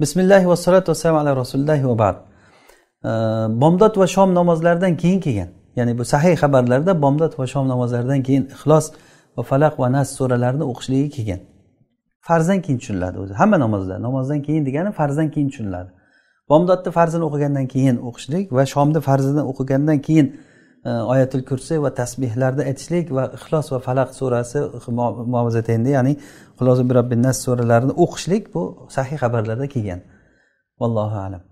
bismillahi vassalatu vassalam ala rasulillahi va bad bomdod va shom namozlaridan keyin kelgan ya'ni bu sahiy xabarlarda bomdod va shom namozlaridan keyin ixlos va falaq va nas suralarini o'qishligi kelgan farzdan keyin tushuniladi o'zi hamma namozlar namozdan keyin degani farzdan keyin tushuniladi bomdodni farzini o'qigandan keyin o'qishlik va shomni farzini o'qigandan keyin E, oyatul kursi va tasbehlarda aytishlik va ixlos va falaq surasi muvozatayni ya'ni xulosa bi nas suralarini o'qishlik bu sahiy xabarlarda kelgan vallohu alam